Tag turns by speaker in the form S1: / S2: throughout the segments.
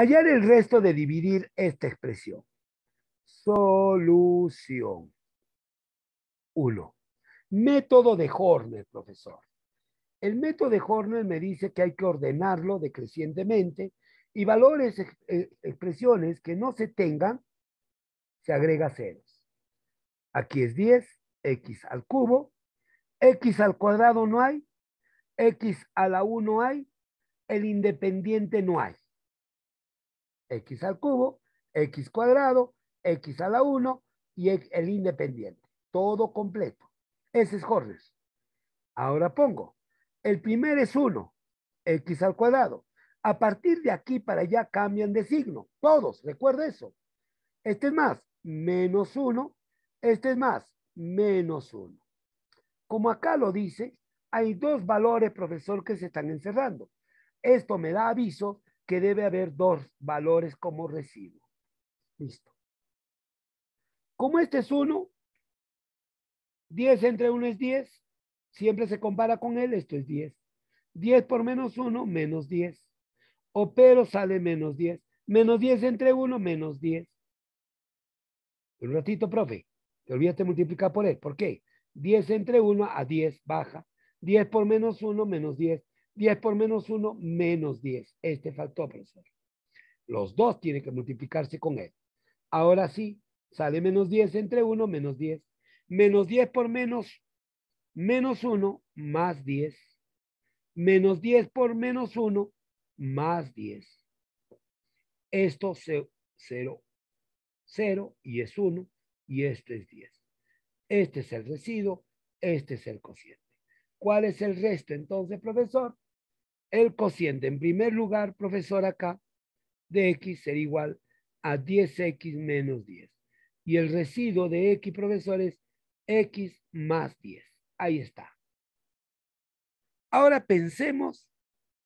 S1: Hallar el resto de dividir esta expresión. Solución. Uno. Método de Horner, profesor. El método de Horner me dice que hay que ordenarlo decrecientemente y valores, eh, expresiones que no se tengan, se agrega ceros. Aquí es 10, x al cubo, x al cuadrado no hay, x a la 1 hay, el independiente no hay x al cubo, x cuadrado, x a la 1 y el independiente. Todo completo. Ese es Jorges. Ahora pongo, el primer es 1, x al cuadrado. A partir de aquí para allá cambian de signo. Todos, recuerda eso. Este es más, menos 1. Este es más, menos 1. Como acá lo dice, hay dos valores, profesor, que se están encerrando. Esto me da aviso que debe haber dos valores como recibo. Listo. Como este es uno. 10 entre 1 es 10, siempre se compara con él, esto es 10. 10 por menos 1, menos 10. O pero sale menos 10. Menos 10 entre 1, menos 10. Un ratito, profe, te olvidaste multiplicar por él. ¿Por qué? 10 entre 1 a 10 baja. 10 por menos 1, menos 10. 10 por menos 1, menos 10. Este faltó, profesor. Los dos tienen que multiplicarse con él. Ahora sí, sale menos 10 entre 1, menos 10. Menos 10 por menos, menos 1, más 10. Menos 10 por menos 1, más 10. Esto es 0, 0 y es 1 y este es 10. Este es el residuo, este es el cociente. ¿Cuál es el resto entonces, profesor? el cociente, en primer lugar, profesor, acá, de x será igual a 10x menos 10. Y el residuo de x, profesor, es x más 10. Ahí está. Ahora pensemos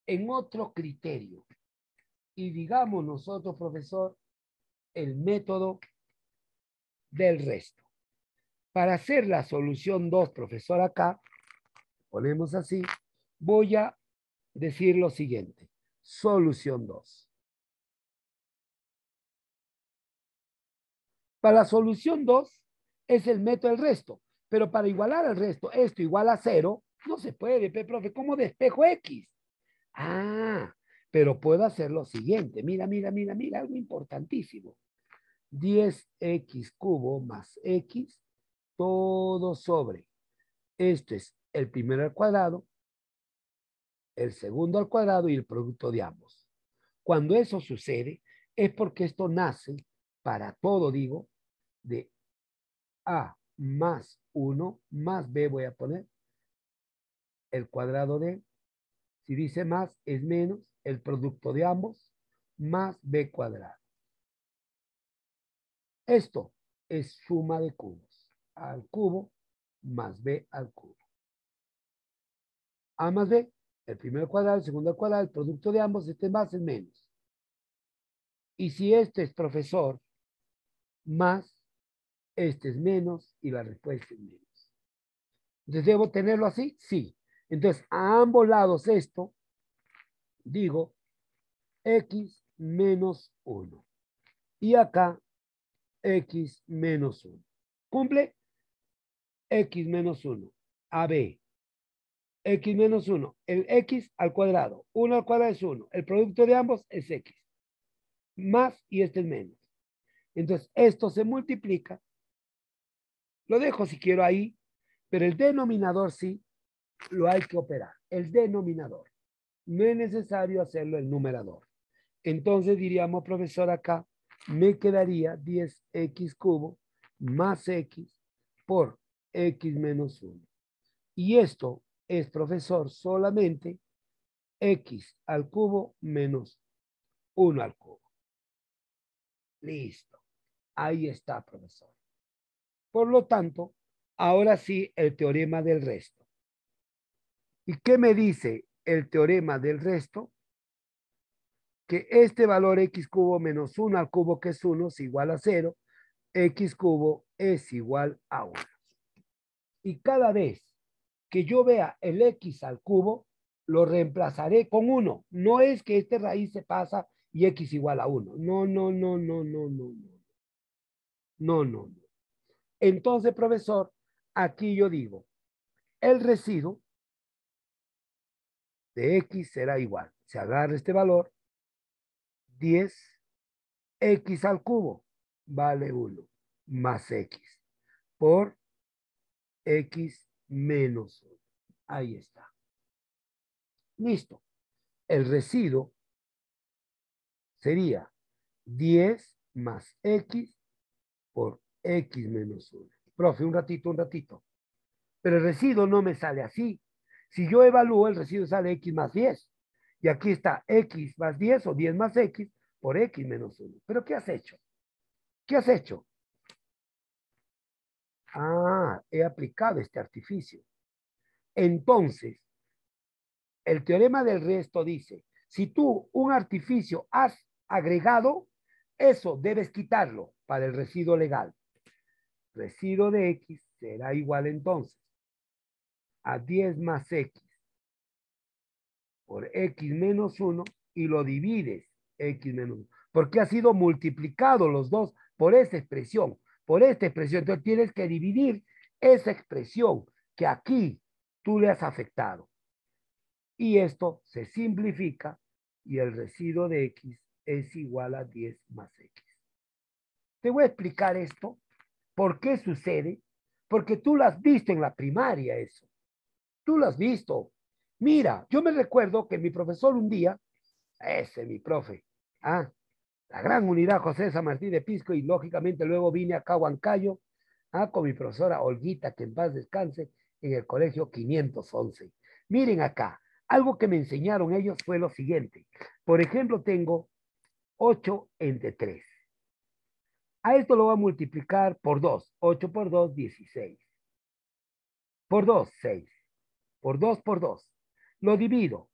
S1: en otro criterio. Y digamos nosotros, profesor, el método del resto. Para hacer la solución 2, profesor, acá, ponemos así, voy a decir lo siguiente. Solución 2. Para la solución 2 es el método del resto, pero para igualar al resto, esto igual a cero, no se puede, Pero, profe, ¿cómo despejo X? Ah, pero puedo hacer lo siguiente. Mira, mira, mira, mira, algo importantísimo. 10x cubo más x, todo sobre. Esto es el primero al cuadrado, el segundo al cuadrado y el producto de ambos. Cuando eso sucede, es porque esto nace, para todo digo, de A más 1 más B voy a poner el cuadrado de, si dice más es menos, el producto de ambos más B cuadrado. Esto es suma de cubos. A al cubo más B al cubo. A más B el primer cuadrado, el segundo cuadrado, el producto de ambos, este más es menos. Y si este es profesor, más, este es menos y la respuesta es menos. Entonces, ¿debo tenerlo así? Sí. Entonces, a ambos lados esto, digo, x menos 1. Y acá, x menos 1. ¿Cumple? x menos 1. AB x menos 1, el x al cuadrado, 1 al cuadrado es 1, el producto de ambos es x, más y este es menos. Entonces, esto se multiplica, lo dejo si quiero ahí, pero el denominador sí lo hay que operar, el denominador. No es necesario hacerlo el numerador. Entonces diríamos, profesor, acá me quedaría 10x cubo más x por x menos 1. Y esto es profesor solamente x al cubo menos 1 al cubo. Listo. Ahí está, profesor. Por lo tanto, ahora sí el teorema del resto. ¿Y qué me dice el teorema del resto? Que este valor x cubo menos 1 al cubo que es 1 es igual a 0. x cubo es igual a 1. Y cada vez que yo vea el x al cubo, lo reemplazaré con 1. No es que esta raíz se pasa y x igual a 1. No, no, no, no, no, no, no. No, no, no. Entonces, profesor, aquí yo digo, el residuo de x será igual. Se agarra este valor, 10, x al cubo vale 1, más x, por x menos 1. Ahí está. Listo. El residuo sería 10 más X por X menos 1. Profe, un ratito, un ratito. Pero el residuo no me sale así. Si yo evalúo, el residuo sale X más 10. Y aquí está X más 10 o 10 más X por X menos 1. ¿Pero qué has hecho? ¿Qué has hecho? Ah, he aplicado este artificio. Entonces, el teorema del resto dice, si tú un artificio has agregado, eso debes quitarlo para el residuo legal. Residuo de X será igual entonces a 10 más X por X menos 1 y lo divides X menos 1. Porque ha sido multiplicado los dos por esa expresión por esta expresión. Entonces tienes que dividir esa expresión que aquí tú le has afectado. Y esto se simplifica y el residuo de X es igual a 10 más X. Te voy a explicar esto, por qué sucede, porque tú lo has visto en la primaria eso. Tú lo has visto. Mira, yo me recuerdo que mi profesor un día, ese mi profe, ah, la gran unidad José San Martín de Pisco y lógicamente luego vine acá a Huancayo ¿ah? con mi profesora Olguita, que en paz descanse, en el colegio 511. Miren acá, algo que me enseñaron ellos fue lo siguiente. Por ejemplo, tengo 8 entre 3. A esto lo voy a multiplicar por 2. 8 por 2, 16. Por 2, 6. Por 2, por 2. Lo divido.